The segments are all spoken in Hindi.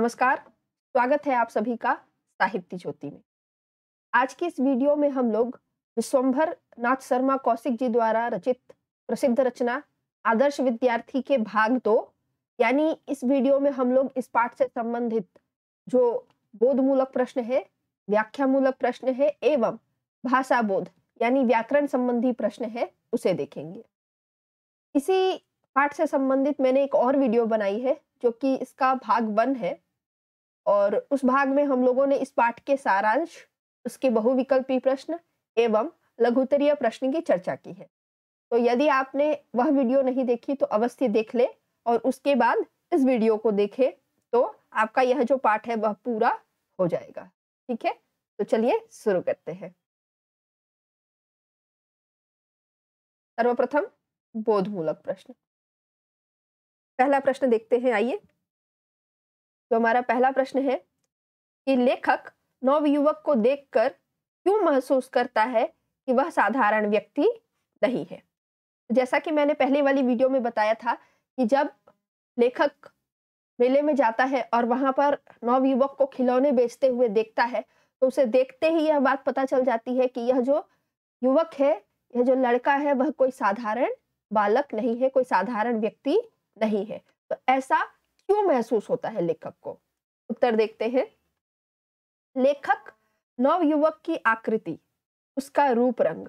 नमस्कार स्वागत है आप सभी का साहित्य ज्योति में आज की इस वीडियो में हम लोग विश्वम्भर नाथ शर्मा कौशिक जी द्वारा रचित प्रसिद्ध रचना आदर्श विद्यार्थी के भाग दो यानी इस वीडियो में हम लोग इस पाठ से संबंधित जो बोधमूलक प्रश्न है व्याख्यामूलक प्रश्न है एवं भाषा बोध यानी व्याकरण संबंधी प्रश्न है उसे देखेंगे इसी पाठ से संबंधित मैंने एक और वीडियो बनाई है जो कि इसका भाग वन है और उस भाग में हम लोगों ने इस पाठ के सारांश उसके बहुविकल्पी प्रश्न एवं लघुतरीय प्रश्न की चर्चा की है तो यदि आपने वह वीडियो नहीं देखी तो अवश्य देख ले और उसके बाद इस वीडियो को देखे तो आपका यह जो पाठ है वह पूरा हो जाएगा ठीक है तो चलिए शुरू करते हैं सर्वप्रथम बोधमूलक प्रश्न पहला प्रश्न देखते हैं आइए तो हमारा पहला प्रश्न है कि लेखक नव युवक को देखकर क्यों महसूस करता है कि वह साधारण व्यक्ति नहीं है जैसा कि मैंने पहले वाली वीडियो में बताया था कि जब लेखक मेले में जाता है और वहां पर नव युवक को खिलौने बेचते हुए देखता है तो उसे देखते ही यह बात पता चल जाती है कि यह जो युवक है यह जो लड़का है वह कोई साधारण बालक नहीं है कोई साधारण व्यक्ति नहीं है तो ऐसा क्यों महसूस होता है लेखक को उत्तर देखते हैं लेखक नवयुवक की आकृति उसका रूप रंग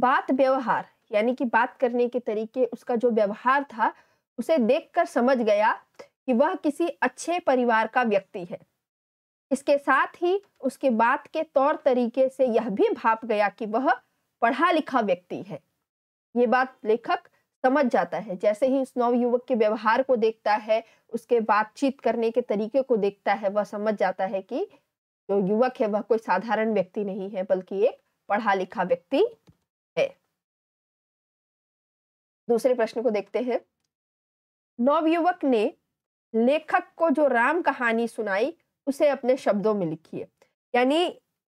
बात व्यवहार यानी कि बात करने के तरीके उसका जो व्यवहार था उसे देखकर समझ गया कि वह किसी अच्छे परिवार का व्यक्ति है इसके साथ ही उसके बात के तौर तरीके से यह भी भाप गया कि वह पढ़ा लिखा व्यक्ति है ये बात लेखक समझ जाता है जैसे ही उस नव युवक के व्यवहार को देखता है उसके बातचीत करने के तरीके को देखता है वह समझ जाता है कि जो युवक है वह कोई साधारण व्यक्ति नहीं है बल्कि एक पढ़ा लिखा व्यक्ति है दूसरे प्रश्न को देखते हैं नव युवक ने लेखक को जो राम कहानी सुनाई उसे अपने शब्दों में लिखी है यानी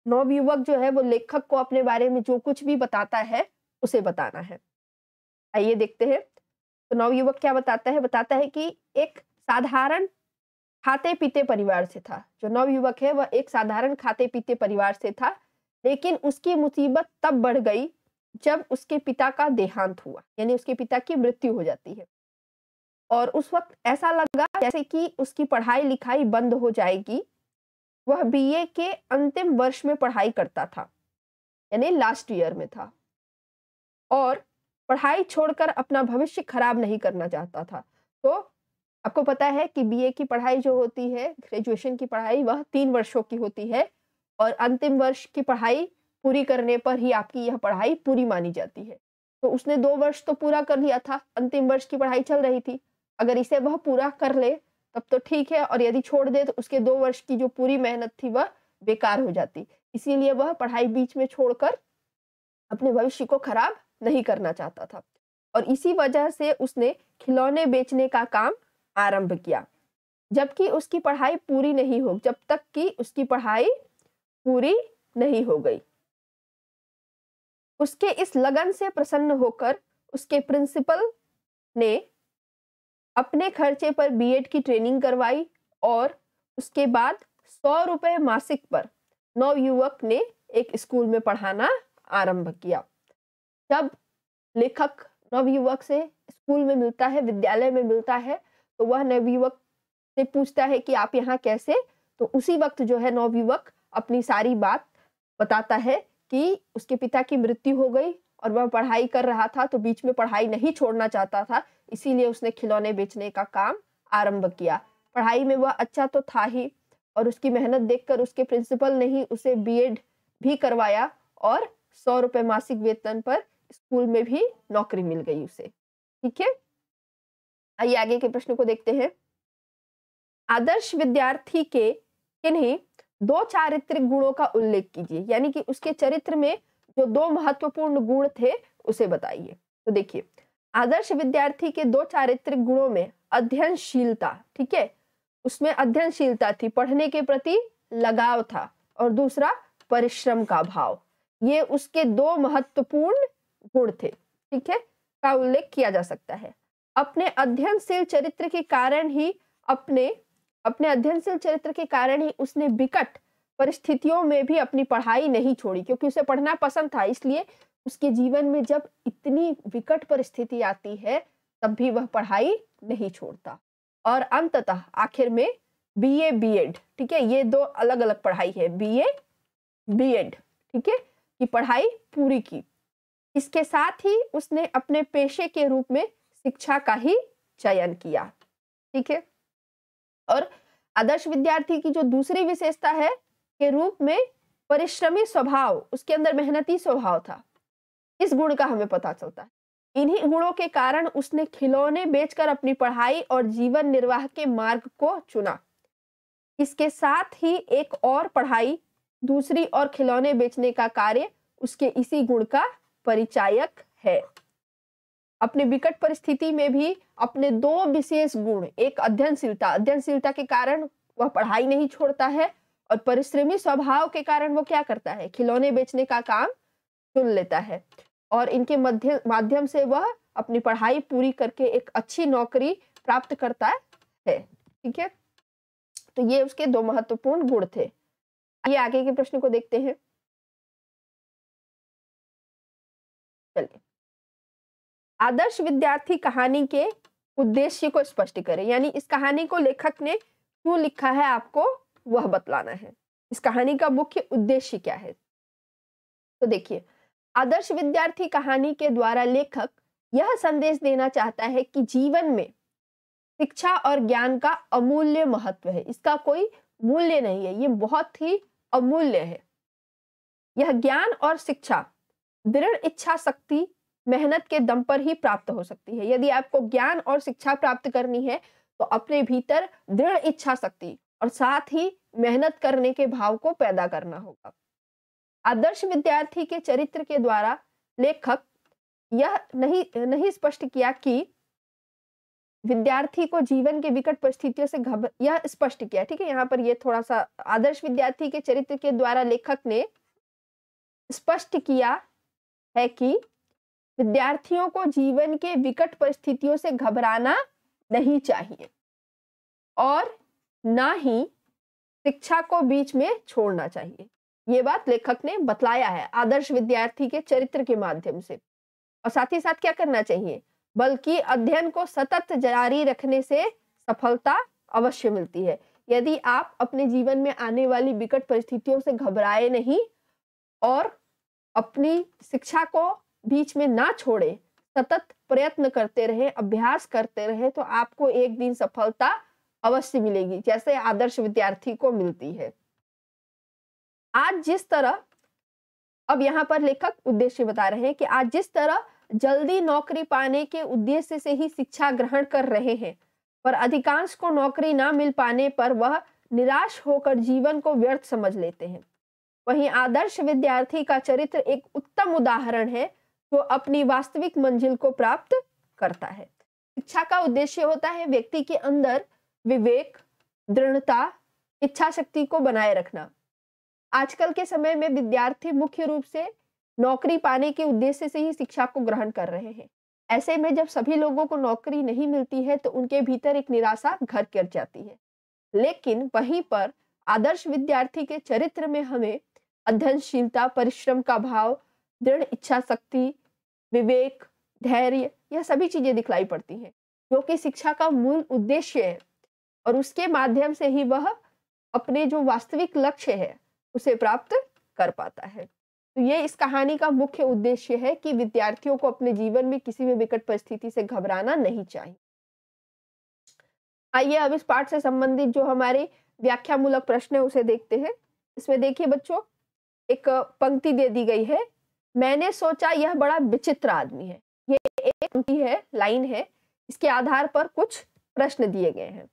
नव युवक जो है वो लेखक को अपने बारे में जो कुछ भी बताता है उसे बताना है आइए देखते हैं तो नवयुवक क्या बताता है बताता है कि एक साधारण खाते पीते परिवार से था जो नवयुवक है वह एक साधारण खाते पीते परिवार से था लेकिन उसकी मुसीबत तब बढ़ गई जब उसके पिता का देहांत हुआ यानी उसके पिता की मृत्यु हो जाती है और उस वक्त ऐसा लगा जैसे कि उसकी पढ़ाई लिखाई बंद हो जाएगी वह बीए के अंतिम वर्ष में पढ़ाई करता था यानी लास्ट ईयर में था और पढ़ाई छोड़कर अपना भविष्य खराब नहीं करना चाहता था तो आपको पता है कि बीए की पढ़ाई जो होती है ग्रेजुएशन की पढ़ाई वह तीन वर्षों की होती है और अंतिम वर्ष की पढ़ाई पूरी करने पर ही आपकी यह पढ़ाई पूरी मानी जाती है तो उसने दो वर्ष तो पूरा कर लिया था अंतिम वर्ष की पढ़ाई चल रही थी अगर इसे वह पूरा कर ले तब तो ठीक है और यदि छोड़ दे तो उसके दो वर्ष की जो पूरी मेहनत थी वह बेकार हो जाती इसीलिए वह पढ़ाई बीच में छोड़कर अपने भविष्य को खराब नहीं करना चाहता था और इसी वजह से उसने खिलौने बेचने का काम आरंभ किया जबकि उसकी पढ़ाई पूरी नहीं हो जब तक कि उसकी पढ़ाई पूरी नहीं हो गई उसके इस लगन से प्रसन्न होकर उसके प्रिंसिपल ने अपने खर्चे पर बीएड की ट्रेनिंग करवाई और उसके बाद सौ रुपये मासिक पर नौ युवक ने एक स्कूल में पढ़ाना आरंभ किया जब लेखक नवयुवक से स्कूल में मिलता है विद्यालय में मिलता है तो वह नवयुवक से पूछता है कि आप यहाँ कैसे तो उसी वक्त जो है नवयुवक अपनी सारी बात बताता है कि उसके पिता की मृत्यु हो गई और वह पढ़ाई कर रहा था तो बीच में पढ़ाई नहीं छोड़ना चाहता था इसीलिए उसने खिलौने बेचने का काम आरंभ किया पढ़ाई में वह अच्छा तो था ही और उसकी मेहनत देखकर उसके प्रिंसिपल ने ही उसे बीएड भी करवाया और सौ रुपये मासिक वेतन पर स्कूल में भी नौकरी मिल गई उसे ठीक है आइए आगे के प्रश्न को देखते हैं आदर्श विद्यार्थी के किन्हीं दो चारित्रिक गुणों का उल्लेख कीजिए यानी कि उसके चरित्र में जो दो महत्वपूर्ण गुण थे उसे बताइए तो देखिए आदर्श विद्यार्थी के दो चारित्रिक गुणों में अध्ययनशीलता ठीक है उसमें अध्ययनशीलता थी पढ़ने के प्रति लगाव था और दूसरा परिश्रम का भाव ये उसके दो महत्वपूर्ण गुण थे ठीक है का उल्लेख किया जा सकता है अपने अध्ययनशील चरित्र के कारण ही अपने अपने अध्ययनशील चरित्र के कारण ही उसने विकट परिस्थितियों में भी अपनी पढ़ाई नहीं छोड़ी क्योंकि उसे पढ़ना पसंद था इसलिए उसके जीवन में जब इतनी विकट परिस्थिति आती है तब भी वह पढ़ाई नहीं छोड़ता और अंततः आखिर में बी ए बी एड ठीक है ये दो अलग अलग पढ़ाई है बी ए बी एड ठीक है कि पढ़ाई पूरी की इसके साथ ही उसने अपने पेशे के रूप में शिक्षा का ही चयन किया ठीक है और आदर्श विद्यार्थी की जो दूसरी विशेषता है के रूप में परिश्रमी स्वभाव उसके अंदर मेहनती स्वभाव था इस गुण का हमें पता चलता है इन्हीं गुणों के कारण उसने खिलौने बेचकर अपनी पढ़ाई और जीवन निर्वाह के मार्ग को चुना इसके साथ ही एक और पढ़ाई दूसरी और खिलौने बेचने का कार्य उसके इसी गुण का परिचायक है अपनी विकट परिस्थिति में भी अपने दो विशेष गुण एक अध्ययनशीलता अध्ययनशीलता के कारण वह पढ़ाई नहीं छोड़ता है और परिश्रमी स्वभाव के कारण वो क्या करता है खिलौने बेचने का काम चुन लेता है और इनके मध्य माध्यम से वह अपनी पढ़ाई पूरी करके एक अच्छी नौकरी प्राप्त करता है ठीक है तो ये उसके दो महत्वपूर्ण गुण थे ये आगे के प्रश्न को देखते हैं आदर्श विद्यार्थी कहानी के उद्देश्य को स्पष्ट करें यानी इस कहानी को लेखक ने क्यों लिखा है आपको वह बतलाना है इस कहानी का मुख्य उद्देश्य क्या है तो देखिए आदर्श विद्यार्थी कहानी के द्वारा लेखक यह संदेश देना चाहता है कि जीवन में शिक्षा और ज्ञान का अमूल्य महत्व है इसका कोई मूल्य नहीं है ये बहुत ही अमूल्य है यह ज्ञान और शिक्षा दृढ़ इच्छा शक्ति मेहनत के दम पर ही प्राप्त हो सकती है यदि आपको ज्ञान और शिक्षा प्राप्त करनी है तो अपने भीतर दृढ़ इच्छा शक्ति और साथ ही मेहनत करने के भाव को पैदा करना होगा आदर्श विद्यार्थी के चरित्र के द्वारा लेखक यह नहीं नहीं स्पष्ट किया कि विद्यार्थी को जीवन के विकट परिस्थितियों से घबर यह स्पष्ट किया ठीक है यहाँ पर यह थोड़ा सा आदर्श विद्यार्थी के चरित्र के द्वारा लेखक ने स्पष्ट किया है कि विद्यार्थियों को जीवन के विकट परिस्थितियों से घबराना नहीं चाहिए और ना ही शिक्षा को बीच में छोड़ना चाहिए ये बात लेखक ने बतलाया है आदर्श विद्यार्थी के चरित्र के माध्यम से और साथ ही साथ क्या करना चाहिए बल्कि अध्ययन को सतत जारी रखने से सफलता अवश्य मिलती है यदि आप अपने जीवन में आने वाली विकट परिस्थितियों से घबराए नहीं और अपनी शिक्षा को बीच में ना छोड़े सतत प्रयत्न करते रहे अभ्यास करते रहे तो आपको एक दिन सफलता अवश्य मिलेगी जैसे आदर्श विद्यार्थी को मिलती है आज जिस तरह अब यहाँ पर लेखक उद्देश्य बता रहे हैं कि आज जिस तरह जल्दी नौकरी पाने के उद्देश्य से ही शिक्षा ग्रहण कर रहे हैं पर अधिकांश को नौकरी ना मिल पाने पर वह निराश होकर जीवन को व्यर्थ समझ लेते हैं वहीं आदर्श विद्यार्थी का चरित्र एक उत्तम उदाहरण है वो अपनी वास्तविक मंजिल को प्राप्त करता है शिक्षा का उद्देश्य होता है व्यक्ति के अंदर विवेक दृढ़ता इच्छा शक्ति को बनाए रखना आजकल के समय में विद्यार्थी मुख्य रूप से नौकरी पाने के उद्देश्य से ही शिक्षा को ग्रहण कर रहे हैं ऐसे में जब सभी लोगों को नौकरी नहीं मिलती है तो उनके भीतर एक निराशा घर कर जाती है लेकिन वहीं पर आदर्श विद्यार्थी के चरित्र में हमें अध्ययनशीलता परिश्रम का भाव दृढ़ इच्छा शक्ति विवेक धैर्य यह सभी चीज़ें दिखलाई पड़ती हैं जो कि शिक्षा का मूल उद्देश्य है और उसके माध्यम से ही वह अपने जो वास्तविक लक्ष्य है उसे प्राप्त कर पाता है तो ये इस कहानी का मुख्य उद्देश्य है कि विद्यार्थियों को अपने जीवन में किसी भी विकट परिस्थिति से घबराना नहीं चाहिए आइए अब इस पाठ से संबंधित जो हमारे व्याख्यामूलक प्रश्न है उसे देखते हैं इसमें देखिए बच्चों एक पंक्ति दे दी गई है मैंने सोचा यह बड़ा विचित्र आदमी है ये एक है लाइन है इसके आधार पर कुछ प्रश्न दिए गए हैं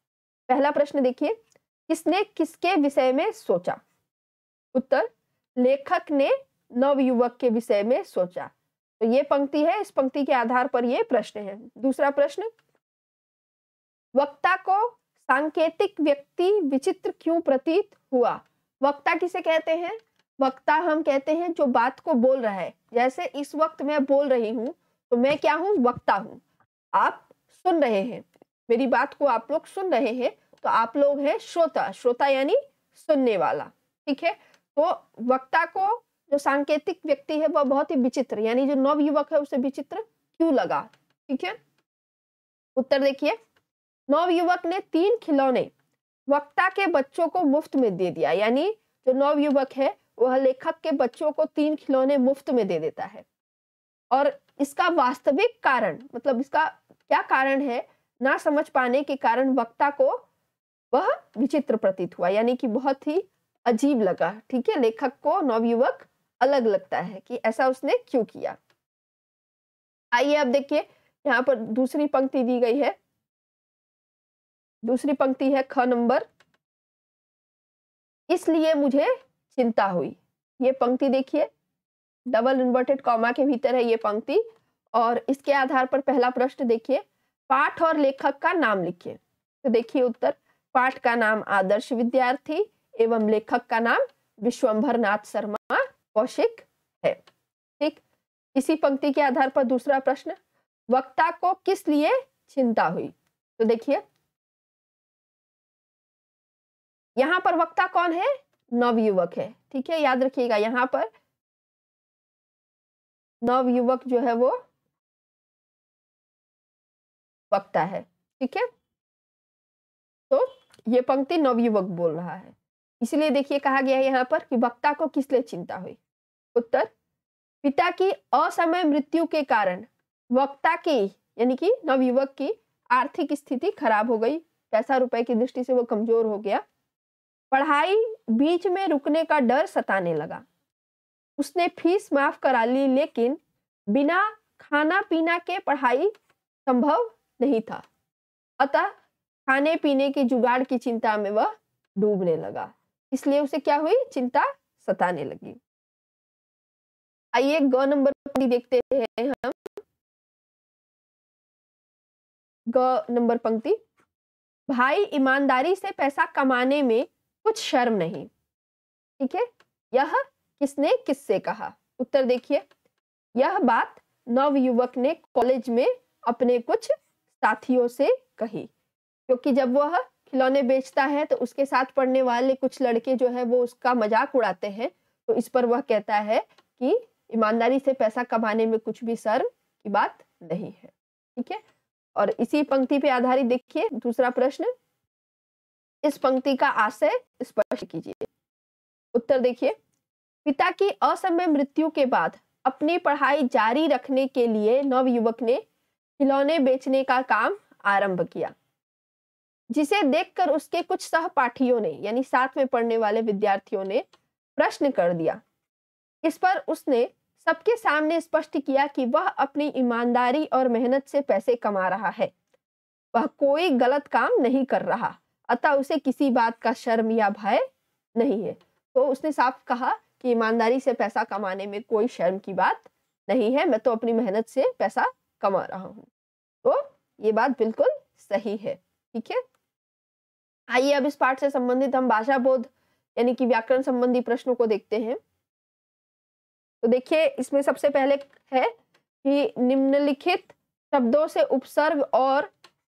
पहला प्रश्न देखिए किसने किसके विषय में सोचा उत्तर लेखक ने नवयुवक के विषय में सोचा तो ये पंक्ति है इस पंक्ति के आधार पर ये प्रश्न है दूसरा प्रश्न वक्ता को सांकेतिक व्यक्ति विचित्र क्यों प्रतीत हुआ वक्ता किसे कहते हैं वक्ता हम कहते हैं जो बात को बोल रहा है जैसे इस वक्त मैं बोल रही हूँ तो मैं क्या हूँ वक्ता हूँ आप सुन रहे हैं मेरी बात को आप लोग सुन रहे हैं तो आप लोग हैं श्रोता श्रोता यानी सुनने वाला ठीक है तो वक्ता को जो सांकेतिक व्यक्ति है वह बहुत ही विचित्र यानी जो नव युवक है उसे विचित्र क्यों लगा ठीक है उत्तर देखिए नव युवक ने तीन खिलौने वक्ता के बच्चों को मुफ्त में दे दिया यानी जो नव युवक है वह लेखक के बच्चों को तीन खिलौने मुफ्त में दे देता है और इसका वास्तविक कारण मतलब इसका क्या कारण है ना समझ पाने के कारण वक्ता को वह विचित्र प्रतीत हुआ यानी कि बहुत ही अजीब लगा ठीक है लेखक को नवयुवक अलग लगता है कि ऐसा उसने क्यों किया आइए अब देखिए यहाँ पर दूसरी पंक्ति दी गई है दूसरी पंक्ति है ख नंबर इसलिए मुझे चिंता हुई ये पंक्ति देखिए डबल इन्वर्टेड कॉमा के भीतर है ये पंक्ति और इसके आधार पर पहला प्रश्न देखिए पाठ और लेखक का नाम लिखिए तो देखिए उत्तर पाठ का नाम आदर्श विद्यार्थी एवं लेखक का नाम विश्वंभर नाथ शर्मा कौशिक है ठीक इसी पंक्ति के आधार पर दूसरा प्रश्न वक्ता को किस लिए चिंता हुई तो देखिए यहां पर वक्ता कौन है नवयुवक है ठीक है याद रखिएगा यहाँ पर नवयुवक जो है वो वक्ता है ठीक है तो ये पंक्ति नवयुवक बोल रहा है इसलिए देखिए कहा गया है यहाँ पर कि वक्ता को किस लिए चिंता हुई उत्तर पिता की असमय मृत्यु के कारण वक्ता की यानी कि नवयुवक की आर्थिक स्थिति खराब हो गई पैसा रुपए की दृष्टि से वो कमजोर हो गया पढ़ाई बीच में रुकने का डर सताने लगा उसने फीस माफ करा ली लेकिन बिना खाना पीना के पढ़ाई संभव नहीं था अतः खाने पीने की जुगाड़ की चिंता में वह डूबने लगा इसलिए उसे क्या हुई चिंता सताने लगी आइए ग नंबर पंक्ति देखते हैं हम ग नंबर पंक्ति भाई ईमानदारी से पैसा कमाने में कुछ शर्म नहीं ठीक है यह किसने किससे कहा उत्तर देखिए यह बात नव युवक ने कॉलेज में अपने कुछ साथियों से कही क्योंकि जब वह खिलौने बेचता है तो उसके साथ पढ़ने वाले कुछ लड़के जो है वो उसका मजाक उड़ाते हैं तो इस पर वह कहता है कि ईमानदारी से पैसा कमाने में कुछ भी शर्म की बात नहीं है ठीक है और इसी पंक्ति पे आधारित देखिए दूसरा प्रश्न इस पंक्ति का आशय स्पष्ट कीजिए उत्तर देखिए पिता की असमय मृत्यु के बाद अपनी पढ़ाई जारी रखने के लिए नवयुवक ने खिलौने बेचने का काम आरंभ किया जिसे देखकर उसके कुछ सहपाठियों ने यानी साथ में पढ़ने वाले विद्यार्थियों ने प्रश्न कर दिया इस पर उसने सबके सामने स्पष्ट किया कि वह अपनी ईमानदारी और मेहनत से पैसे कमा रहा है वह कोई गलत काम नहीं कर रहा अतः उसे किसी बात का शर्म या भय नहीं है तो उसने साफ कहा कि ईमानदारी से पैसा कमाने में कोई शर्म की बात नहीं है मैं तो अपनी मेहनत से पैसा कमा रहा हूँ तो ये बात बिल्कुल सही है ठीक है आइए अब इस पाठ से संबंधित हम भाषा बोध यानी कि व्याकरण संबंधी प्रश्नों को देखते हैं तो देखिए इसमें सबसे पहले है कि निम्नलिखित शब्दों से उपसर्ग और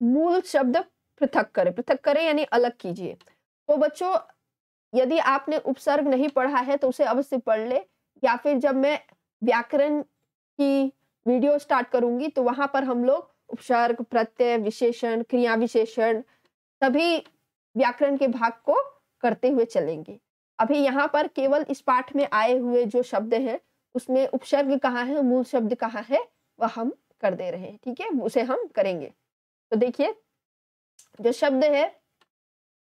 मूल शब्द पृथक करें पृथक करें यानी अलग कीजिए तो बच्चों यदि आपने उपसर्ग नहीं पढ़ा है तो उसे अवश्य पढ़ ले या फिर जब मैं व्याकरण की वीडियो स्टार्ट करूंगी तो वहां पर हम लोग उपसर्ग प्रत्यय विशेषण क्रिया विशेषण सभी व्याकरण के भाग को करते हुए चलेंगे अभी यहाँ पर केवल इस पाठ में आए हुए जो शब्द हैं उसमें उपसर्ग कहाँ है मूल शब्द कहाँ है वह हम कर दे रहे हैं ठीक है उसे हम करेंगे तो देखिए जो शब्द है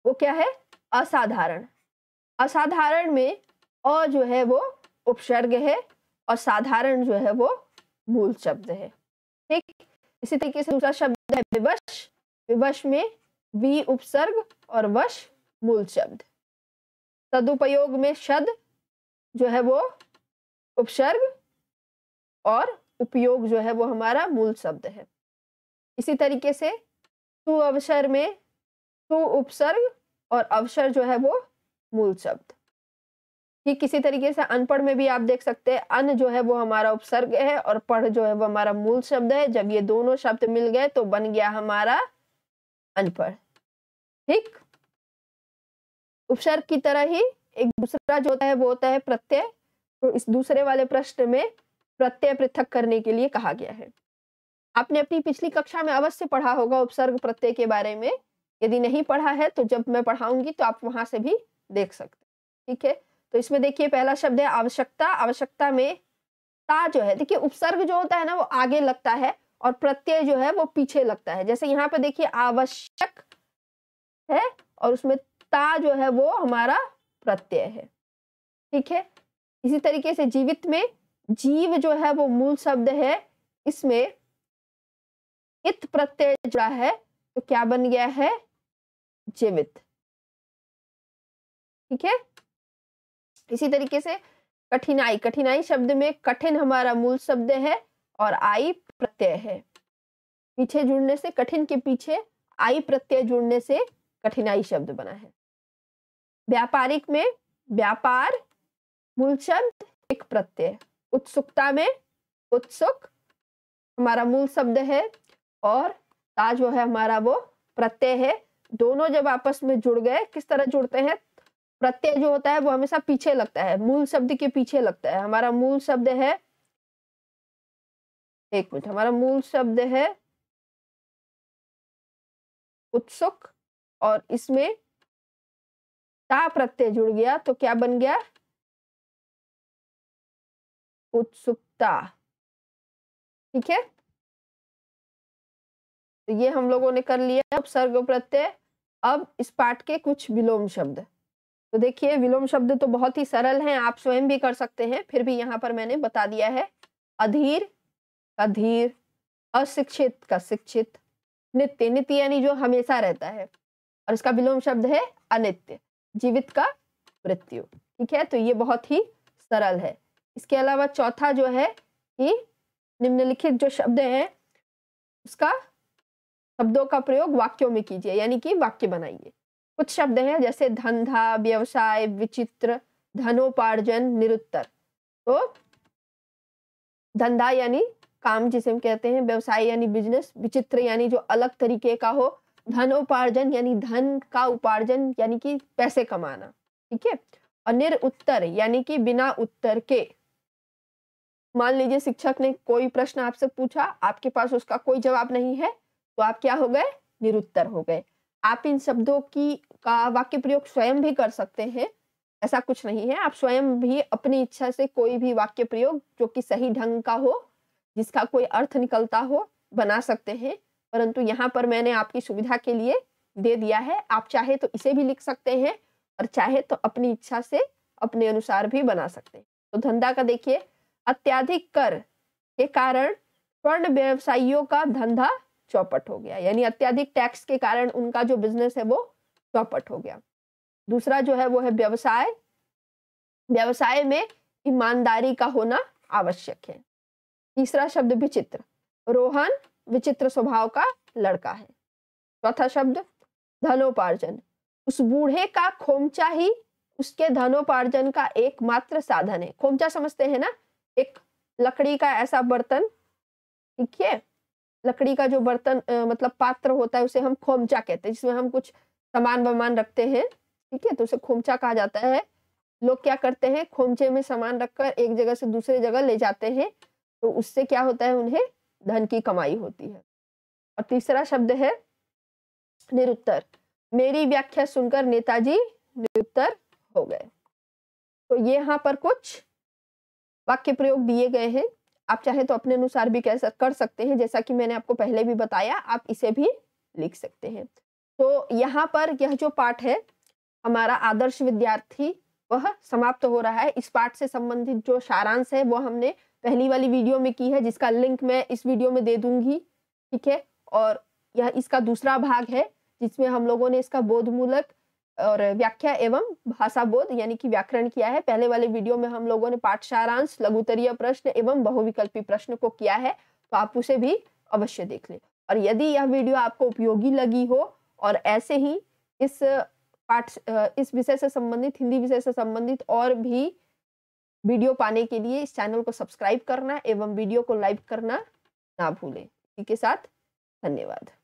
वो क्या है असाधारण असाधारण में अ जो है वो उपसर्ग है और साधारण जो है वो मूल शब्द है ठीक इसी तरीके से दूसरा शब्द है विवश विवश में वी उपसर्ग और वश मूल शब्द सदुपयोग में शब्द जो है वो उपसर्ग और उपयोग जो है वो हमारा मूल शब्द है इसी तरीके से टू तो अवसर में टू तो उपसर्ग और अवसर जो है वो मूल शब्द ठीक किसी तरीके से अनपढ़ में भी आप देख सकते हैं अन जो है वो हमारा उपसर्ग है और पढ़ जो है वो हमारा मूल शब्द है जब ये दोनों शब्द मिल गए तो बन गया हमारा अनपढ़ ठीक उपसर्ग की तरह ही एक दूसरा जो होता है वो होता है प्रत्यय तो इस दूसरे वाले प्रश्न में प्रत्यय पृथक करने के लिए कहा गया है आपने अपनी पिछली कक्षा में अवश्य पढ़ा होगा उपसर्ग प्रत्यय के बारे में यदि नहीं पढ़ा है तो जब मैं पढ़ाऊंगी तो आप वहां से भी देख सकते ठीक है तो इसमें देखिए पहला शब्द है आवश्यकता आवश्यकता में ता जो है देखिए उपसर्ग जो होता है ना वो आगे लगता है और प्रत्यय जो है वो पीछे लगता है जैसे यहाँ पे देखिए आवश्यक है और उसमें ता जो है वो हमारा प्रत्यय है ठीक है इसी तरीके से जीवित में जीव जो है वो मूल शब्द है इसमें इत प्रत्यय जुड़ा है तो क्या बन गया है जीवित ठीक है इसी तरीके से कठिनाई कठिनाई शब्द में कठिन हमारा मूल शब्द है और आई प्रत्यय है पीछे जुड़ने से कठिन के पीछे आई प्रत्यय जुड़ने से कठिनाई शब्द बना है व्यापारिक में व्यापार मूल शब्द एक प्रत्यय उत्सुकता में उत्सुक हमारा मूल शब्द है और ता जो है हमारा वो प्रत्यय है दोनों जब आपस में जुड़ गए किस तरह जुड़ते हैं प्रत्यय जो होता है वो हमेशा पीछे लगता है मूल शब्द के पीछे लगता है हमारा मूल शब्द है एक मिनट हमारा मूल शब्द है उत्सुक और इसमें ता प्रत्यय जुड़ गया तो क्या बन गया उत्सुकता ठीक है तो ये हम लोगों ने कर लिया अब सर्ग प्रत्यय अब इस पाठ के कुछ विलोम शब्द तो देखिए विलोम शब्द तो बहुत ही सरल हैं आप स्वयं भी कर सकते हैं फिर भी यहाँ पर मैंने बता दिया है अधीर अधीर अशिक्षित का शिक्षित नित्य नित्य यानी जो हमेशा रहता है और इसका विलोम शब्द है अनित्य जीवित का मृत्यु ठीक है तो ये बहुत ही सरल है इसके अलावा चौथा जो है कि निम्नलिखित जो शब्द है उसका शब्दों का प्रयोग वाक्यों में कीजिए यानी कि वाक्य बनाइए कुछ शब्द हैं जैसे धंधा व्यवसाय विचित्र धनोपार्जन निरुत्तर तो धंधा यानी काम जिसे हम कहते हैं व्यवसाय यानी बिजनेस विचित्र यानी जो अलग तरीके का हो धनोपार्जन यानी धन का उपार्जन यानी कि पैसे कमाना ठीक है और निरउत्तर यानी कि बिना उत्तर के मान लीजिए शिक्षक ने कोई प्रश्न आपसे पूछा आपके पास उसका कोई जवाब नहीं है तो आप क्या हो गए निरुत्तर हो गए आप इन शब्दों की का वाक्य प्रयोग स्वयं भी कर सकते हैं ऐसा कुछ नहीं है आप स्वयं भी अपनी इच्छा से कोई भी वाक्य प्रयोग जो कि सही ढंग का हो जिसका कोई अर्थ निकलता हो बना सकते हैं परंतु यहाँ पर मैंने आपकी सुविधा के लिए दे दिया है आप चाहे तो इसे भी लिख सकते हैं और चाहे तो अपनी इच्छा से अपने अनुसार भी बना सकते हैं तो धंधा का देखिए अत्याधिक कर के कारण स्वर्ण व्यवसायियों का धंधा चौपट हो गया यानी अत्यधिक टैक्स के कारण उनका जो बिजनेस है वो चौपट हो गया दूसरा जो है वो है व्यवसाय व्यवसाय में ईमानदारी का होना आवश्यक है तीसरा शब्द विचित्र रोहन विचित्र स्वभाव का लड़का है चौथा शब्द धनोपार्जन उस बूढ़े का खोमचा ही उसके धनोपार्जन का एकमात्र साधन है खोमचा समझते हैं ना एक लकड़ी का ऐसा बर्तन ठीक है लकड़ी का जो बर्तन मतलब पात्र होता है उसे हम खोमचा कहते हैं जिसमें हम कुछ सामान वामान रखते हैं ठीक है तो उसे खोमचा कहा जाता है लोग क्या करते हैं खोमचे में सामान रखकर एक जगह से दूसरे जगह ले जाते हैं तो उससे क्या होता है उन्हें धन की कमाई होती है और तीसरा शब्द है निरुत्तर मेरी व्याख्या सुनकर नेताजी निरुत्तर हो गए तो ये यहाँ पर कुछ वाक्य प्रयोग दिए गए हैं आप चाहे तो अपने अनुसार भी कह कर सकते हैं जैसा कि मैंने आपको पहले भी बताया आप इसे भी लिख सकते हैं तो यहाँ पर यह जो पाठ है हमारा आदर्श विद्यार्थी वह समाप्त तो हो रहा है इस पाठ से संबंधित जो सारांश है वो हमने पहली वाली वीडियो में की है जिसका लिंक मैं इस वीडियो में दे दूंगी ठीक है और यह इसका दूसरा भाग है जिसमें हम लोगों ने इसका बोधमूलक और व्याख्या एवं भाषा बोध यानी कि व्याकरण किया है पहले वाले वीडियो में हम लोगों ने पाठ सारांश लघुतरीय प्रश्न एवं बहुविकल्पी प्रश्न को किया है तो आप उसे भी अवश्य देख ले और यदि यह वीडियो आपको उपयोगी लगी हो और ऐसे ही इस पाठ इस विषय से संबंधित हिंदी विषय से संबंधित और भी वीडियो पाने के लिए इस चैनल को सब्सक्राइब करना एवं वीडियो को लाइक करना ना भूलें इसी के साथ धन्यवाद